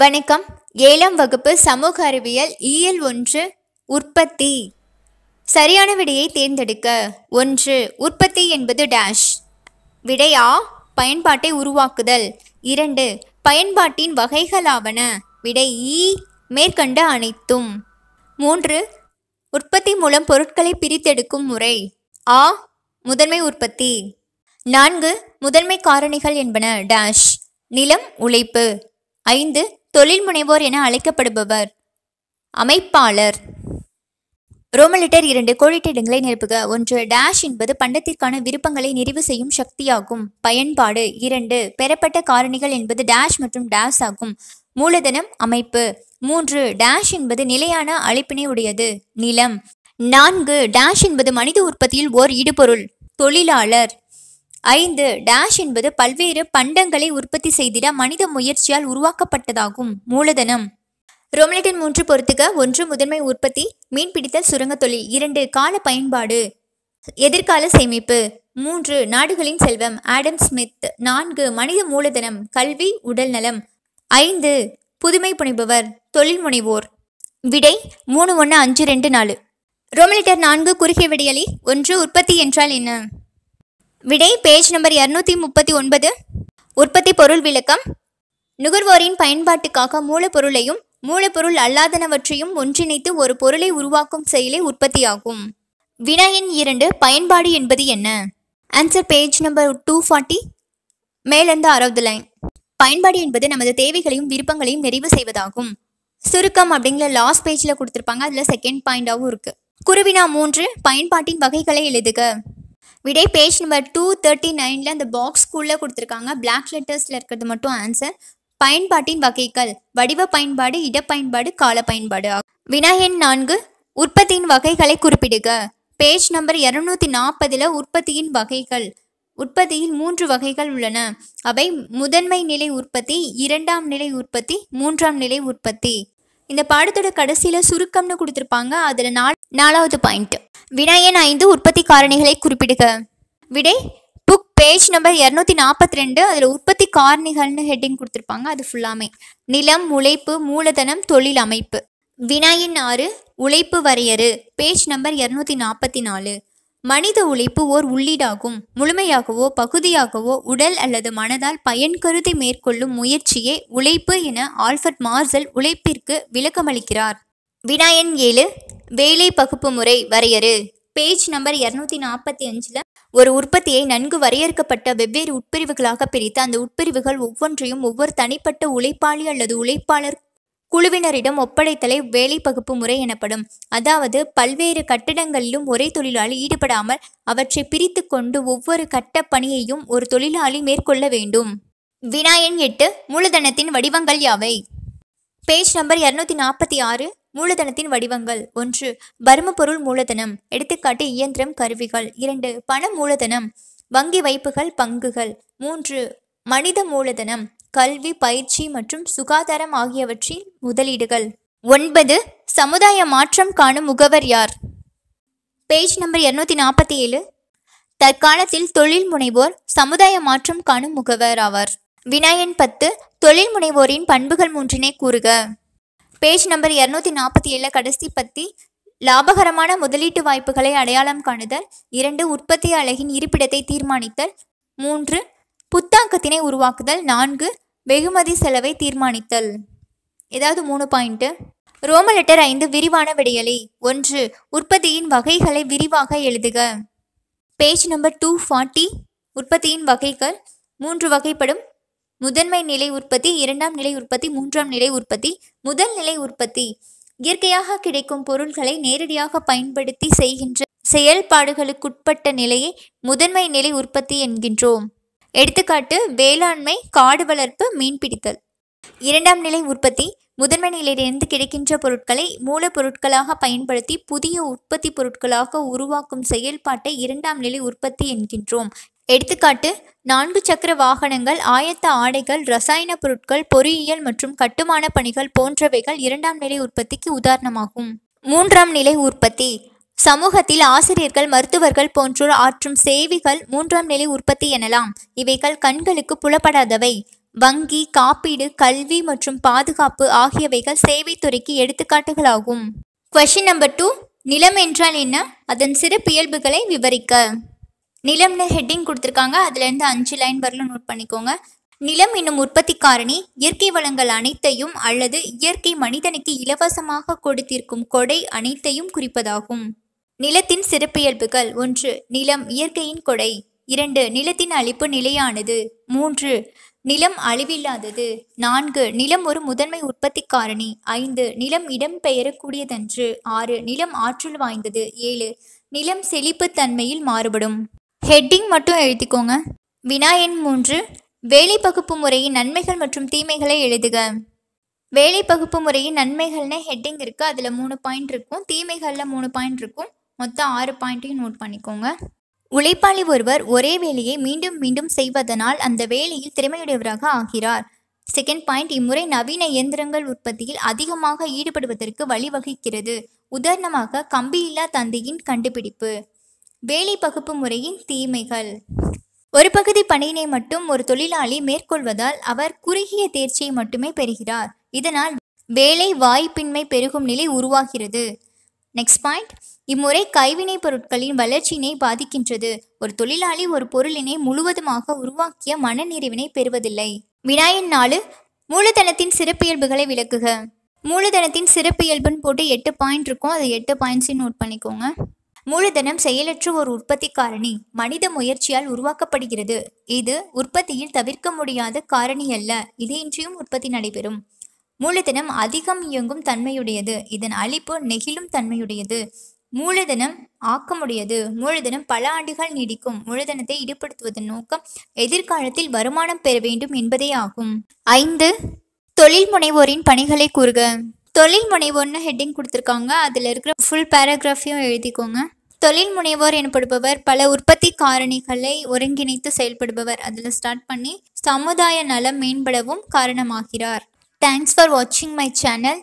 வணக்கம் ஏழாம் வகுப்பு சமூக அறிவியல் இயல் ஒன்று உற்பத்தி சரியான விடையை தேர்ந்தெடுக்க ஒன்று உற்பத்தி என்பது டேஷ் விடையா பயன்பாட்டை உருவாக்குதல் இரண்டு பயன்பாட்டின் வகைகளாவன விடை இ மேற்கண்ட அனைத்தும் மூன்று உற்பத்தி மூலம் பொருட்களை பிரித்தெடுக்கும் முறை ஆ முதன்மை உற்பத்தி நான்கு முதன்மை காரணிகள் என்பன டேஷ் நிலம் உழைப்பு ஐந்து தொழில் முனைவோர் என அழைக்கப்படுபவர் அமைப்பாளர் ரோமலிட்டர் இரண்டு கோழிட்டிடங்களை நிரப்புக ஒன்று டேஷ் என்பது பண்டத்திற்கான விருப்பங்களை நிறைவு செய்யும் சக்தியாகும் பயன்பாடு இரண்டு பெறப்பட்ட காரணிகள் என்பது டேஷ் மற்றும் டேஷ் ஆகும் மூலதனம் அமைப்பு மூன்று டேஷ் என்பது நிலையான அழைப்பினை உடையது நிலம் நான்கு டேஷ் என்பது மனித உற்பத்தியில் ஓர் இடுபொருள் தொழிலாளர் ஐந்து டேஷ் என்பது பல்வேறு பண்டங்களை உற்பத்தி செய்திட மனித முயற்சியால் உருவாக்கப்பட்டதாகும் மூலதனம் ரோமலேட்டன் மூன்று பொறுத்துக ஒன்று முதன்மை உற்பத்தி மீன்பிடித்தல் சுரங்க தொழில் இரண்டு கால பயன்பாடு எதிர்கால சேமிப்பு மூன்று நாடுகளின் செல்வம் ஆடம் ஸ்மித் நான்கு மனித மூலதனம் கல்வி உடல் நலம் ஐந்து புதுமை புனைபவர் தொழில் முனைவோர் விடை மூணு ஒன்று அஞ்சு ரெண்டு நாலு ரொமலிட்டர் நான்கு குறுகிய விடையலி ஒன்று உற்பத்தி என்றால் என்ன விடை பேஜ் நம்பர் இரநூத்தி முப்பத்தி ஒன்பது உற்பத்தி பொருள் விளக்கம் நுகர்வோரின் பயன்பாட்டுக்காக மூலப்பொருளையும் மூலப்பொருள் அல்லாதனவற்றையும் ஒன்றிணைத்து ஒரு பொருளை உருவாக்கும் செயலை உற்பத்தியாகும் வினாயின் இரண்டு பயன்பாடு என்பது என்ன answer page number two forty மேலிருந்து அறுபது லைன் பயன்பாடு என்பது நமது தேவைகளையும் விருப்பங்களையும் நிறைவு செய்வதாகும் சுருக்கம் அப்படிங்கிற லாஸ்ட் பேஜில் கொடுத்துருப்பாங்க அதில் செகண்ட் பாயிண்டாகவும் இருக்குது குருவினா மூன்று பயன்பாட்டின் வகைகளை எழுதுக விடை பேஜ் நம்பர் டூ தேர்ட்டி நைனில் அந்த பாக்ஸ்க்குள்ளே கொடுத்துருக்காங்க பிளாக் லெட்டர்ஸில் இருக்கிறது மட்டும் ஆன்சர் பயன்பாட்டின் வகைகள் வடிவ பயன்பாடு இடப்பயன்பாடு கால பயன்பாடு எண் நான்கு உற்பத்தியின் வகைகளை குறிப்பிடுக பேஜ் நம்பர் இரநூத்தி நாற்பதில் உற்பத்தியின் வகைகள் உற்பத்தியில் மூன்று வகைகள் உள்ளன அவை முதன்மை நிலை உற்பத்தி இரண்டாம் நிலை உற்பத்தி மூன்றாம் நிலை உற்பத்தி இந்த பாடத்தோட கடைசியில் சுருக்கம்னு கொடுத்துருப்பாங்க அதில் நாலு நாலாவது பாயிண்ட் வினாயன் ஐந்து உற்பத்தி காரணிகளை குறிப்பிடுக விடை புக் பேஜ் நம்பர் இரநூத்தி நாற்பத்தி ரெண்டு அதில் உற்பத்தி காரணிகள்னு ஹெட்டிங் கொடுத்துருப்பாங்க அது ஃபுல்லாமே நிலம் உழைப்பு மூலதனம் தொழில் அமைப்பு வினாயின் ஆறு உழைப்பு வரையறு பேஜ் நம்பர் இரநூத்தி நாற்பத்தி நாலு மனித உழைப்பு ஓர் உள்ளீடாகும் முழுமையாகவோ பகுதியாகவோ உடல் அல்லது மனதால் பயன் கருதி மேற்கொள்ளும் முயற்சியே உழைப்பு என ஆல்ஃபர்ட் மார்சல் உழைப்பிற்கு விளக்கமளிக்கிறார் வினாயன் ஏழு வேலை பகுப்பு முறை வரையறு பேஜ் நம்பர் இரநூத்தி நாற்பத்தி அஞ்சில் ஒரு உற்பத்தியை நன்கு வரையறுக்கப்பட்ட வெவ்வேறு உட்பிரிவுகளாக பிரித்து அந்த உட்பிரிவுகள் ஒவ்வொன்றையும் ஒவ்வொரு தனிப்பட்ட உழைப்பாளி அல்லது உழைப்பாளர் குழுவினரிடம் ஒப்படைத்தலை வேலை பகுப்பு முறை எனப்படும் அதாவது பல்வேறு கட்டிடங்களிலும் ஒரே தொழிலாளி ஈடுபடாமல் அவற்றை பிரித்து கொண்டு ஒவ்வொரு கட்ட பணியையும் ஒரு தொழிலாளி மேற்கொள்ள வேண்டும் வினாயன் எட்டு மூலதனத்தின் வடிவங்கள் யாவை பேஜ் நம்பர் இரநூத்தி நாற்பத்தி ஆறு மூலதனத்தின் வடிவங்கள் ஒன்று பருமபொருள் மூலதனம் எடுத்துக்காட்டு இயந்திரம் கருவிகள் இரண்டு பண மூலதனம் வங்கி வைப்புகள் பங்குகள் மூன்று மனித மூலதனம் கல்வி பயிற்சி மற்றும் சுகாதாரம் ஆகியவற்றின் முதலீடுகள் ஒன்பது சமுதாய மாற்றம் காணும் முகவர் யார் பேஜ் நம்பர் இருநூத்தி நாற்பத்தி ஏழு தற்காலத்தில் தொழில் முனைவோர் சமுதாய மாற்றம் காணும் முகவர் ஆவார் வினாயன் பத்து தொழில் முனைவோரின் பண்புகள் மூன்றினை கூறுக பேஜ் நம்பர் இரநூத்தி நாற்பத்தி ஏழில் கடைசி பத்தி லாபகரமான முதலீட்டு வாய்ப்புகளை அடையாளம் காணுதல் இரண்டு உற்பத்தி அலகின் இருப்பிடத்தை தீர்மானித்தல் மூன்று புத்தாக்கத்தினை உருவாக்குதல் நான்கு வெகுமதி செலவை தீர்மானித்தல் ஏதாவது மூணு பாயிண்ட்டு ரோம லெட்டர் ஐந்து விரிவான விடையலை ஒன்று உற்பத்தியின் வகைகளை விரிவாக எழுதுக பேஜ் நம்பர் டூ ஃபார்ட்டி உற்பத்தியின் வகைகள் மூன்று வகைப்படும் முதன்மை நிலை உற்பத்தி இரண்டாம் நிலை உற்பத்தி மூன்றாம் நிலை உற்பத்தி முதல் நிலை உற்பத்தி இயற்கையாக கிடைக்கும் பொருட்களை நேரடியாக பயன்படுத்தி செய்கின்ற செயல்பாடுகளுக்குட்பட்ட நிலையை முதன்மை நிலை உற்பத்தி என்கின்றோம் எடுத்துக்காட்டு வேளாண்மை காடு வளர்ப்பு மீன்பிடித்தல் இரண்டாம் நிலை உற்பத்தி முதன்மை நிலையிலிருந்து கிடைக்கின்ற பொருட்களை மூலப்பொருட்களாக பயன்படுத்தி புதிய உற்பத்தி பொருட்களாக உருவாக்கும் செயல்பாட்டை இரண்டாம் நிலை உற்பத்தி என்கின்றோம் எடுத்துக்காட்டு நான்கு சக்கர வாகனங்கள் ஆயத்த ஆடைகள் ரசாயன பொருட்கள் பொறியியல் மற்றும் கட்டுமான பணிகள் போன்றவைகள் இரண்டாம் நிலை உற்பத்திக்கு உதாரணமாகும் மூன்றாம் நிலை உற்பத்தி சமூகத்தில் ஆசிரியர்கள் மருத்துவர்கள் போன்றோர் ஆற்றும் சேவைகள் மூன்றாம் நிலை உற்பத்தி எனலாம் இவைகள் கண்களுக்கு புலப்படாதவை வங்கி காப்பீடு கல்வி மற்றும் பாதுகாப்பு ஆகியவைகள் சேவைத்துறைக்கு எடுத்துக்காட்டுகளாகும் கொஷின் நம்பர் டூ நிலம் என்றால் என்ன அதன் சிறப்பியல்புகளை விவரிக்க நிலம்னு ஹெட்டிங் கொடுத்துருக்காங்க அதுலேருந்து அஞ்சு லைன் வரலும் நோட் பண்ணிக்கோங்க நிலம் என்னும் உற்பத்தி காரணி இயற்கை வளங்கள் அனைத்தையும் அல்லது இயற்கை மனிதனுக்கு இலவசமாக கொடுத்திருக்கும் கொடை அனைத்தையும் குறிப்பதாகும் நிலத்தின் சிறப்பியல்புகள் ஒன்று நிலம் இயற்கையின் கொடை இரண்டு நிலத்தின் அழிப்பு நிலையானது மூன்று நிலம் அழிவில்லாதது நான்கு நிலம் ஒரு முதன்மை உற்பத்தி காரணி ஐந்து நிலம் இடம் பெயரக்கூடியதன்று ஆறு நிலம் ஆற்றல் வாய்ந்தது ஏழு நிலம் செழிப்பு தன்மையில் மாறுபடும் ஹெட்டிங் மட்டும் எழுதிக்கோங்க வினா எண் மூன்று வேலை பகுப்பு முறையின் நன்மைகள் மற்றும் தீமைகளை எழுதுக வேலை பகுப்பு முறையின் நன்மைகள்னு ஹெட்டிங் இருக்குது அதில் மூணு பாயிண்ட் இருக்கும் தீமைகளில் மூணு பாயிண்ட் இருக்கும் மொத்தம் ஆறு பாயிண்ட்டையும் நோட் பண்ணிக்கோங்க உழைப்பாளி ஒருவர் ஒரே வேலையை மீண்டும் மீண்டும் செய்வதனால் அந்த வேலையில் திறமையுடையவராக ஆகிறார் செகண்ட் பாயிண்ட் இம்முறை நவீன இயந்திரங்கள் உற்பத்தியில் அதிகமாக ஈடுபடுவதற்கு வழிவகுக்கிறது உதாரணமாக கம்பியில்லா தந்தையின் கண்டுபிடிப்பு வேலை பகுப்பு முறையின் தீமைகள் ஒரு பகுதி பணியினை மட்டும் ஒரு தொழிலாளி மேற்கொள்வதால் அவர் குறுகிய தேர்ச்சியை மட்டுமே பெறுகிறார் இதனால் வேலை வாய்ப்பின்மை பெருகும் நிலை உருவாகிறது நெக்ஸ்ட் பாயிண்ட் இம்முறை கைவினைப் பொருட்களின் வளர்ச்சியினை பாதிக்கின்றது ஒரு தொழிலாளி ஒரு பொருளினை முழுவதுமாக உருவாக்கிய மனநிறைவினை பெறுவதில்லை வினாயின் நாலு மூலதனத்தின் சிறப்பியல்புகளை விளக்குக மூலதனத்தின் சிறப்பியல்புன்னு போட்டு எட்டு பாயிண்ட் இருக்கும் அது எட்டு பாயிண்ட்ஸையும் நோட் பண்ணிக்கோங்க மூலதனம் செயலற்ற ஒரு உற்பத்தி காரணி மனித முயற்சியால் உருவாக்கப்படுகிறது இது உற்பத்தியில் தவிர்க்க முடியாத காரணி அல்ல இது இன்றியும் உற்பத்தி நடைபெறும் மூலதனம் அதிகம் இயங்கும் தன்மையுடையது இதன் அழிப்பு நெகிழும் தன்மையுடையது மூலதனம் ஆக்கமுடையது மூலதனம் பல ஆண்டுகள் நீடிக்கும் மூலதனத்தை ஈடுபடுத்துவதன் நோக்கம் எதிர்காலத்தில் வருமானம் பெற வேண்டும் என்பதே ஆகும் ஐந்து தொழில் முனைவோரின் பணிகளை கூறுக தொழில் முனைவோர்னு ஹெட்டிங் கொடுத்துருக்காங்க அதில் இருக்கிற ஃபுல் பேராகிராஃபையும் எழுதிக்கோங்க தொழில் முனைவோர் எனப்படுபவர் பல உற்பத்தி காரணிகளை ஒருங்கிணைத்து செயல்படுபவர் அதில் ஸ்டார்ட் பண்ணி சமுதாய நலம் மேம்படவும் காரணமாகிறார் தேங்க்ஸ் ஃபார் வாட்சிங் மை சேனல்